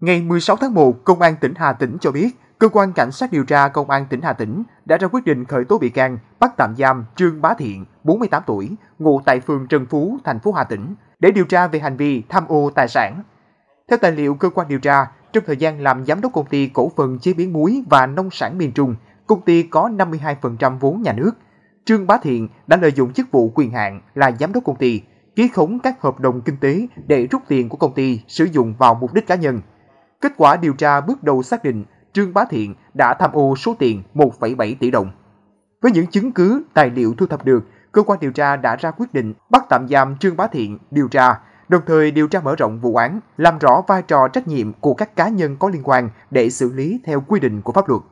Ngày 16 tháng 1, Công an tỉnh Hà Tĩnh cho biết, Cơ quan Cảnh sát điều tra Công an tỉnh Hà Tĩnh đã ra quyết định khởi tố bị can, bắt tạm giam Trương Bá Thiện, 48 tuổi, ngụ tại phường Trần Phú, thành phố Hà Tĩnh, để điều tra về hành vi tham ô tài sản. Theo tài liệu cơ quan điều tra, trong thời gian làm giám đốc công ty cổ phần chế biến muối và nông sản miền Trung, công ty có 52% vốn nhà nước. Trương Bá Thiện đã lợi dụng chức vụ quyền hạn là giám đốc công ty, ký khống các hợp đồng kinh tế để rút tiền của công ty sử dụng vào mục đích cá nhân. Kết quả điều tra bước đầu xác định Trương Bá Thiện đã tham ô số tiền 1,7 tỷ đồng. Với những chứng cứ, tài liệu thu thập được, cơ quan điều tra đã ra quyết định bắt tạm giam Trương Bá Thiện điều tra, đồng thời điều tra mở rộng vụ án, làm rõ vai trò trách nhiệm của các cá nhân có liên quan để xử lý theo quy định của pháp luật.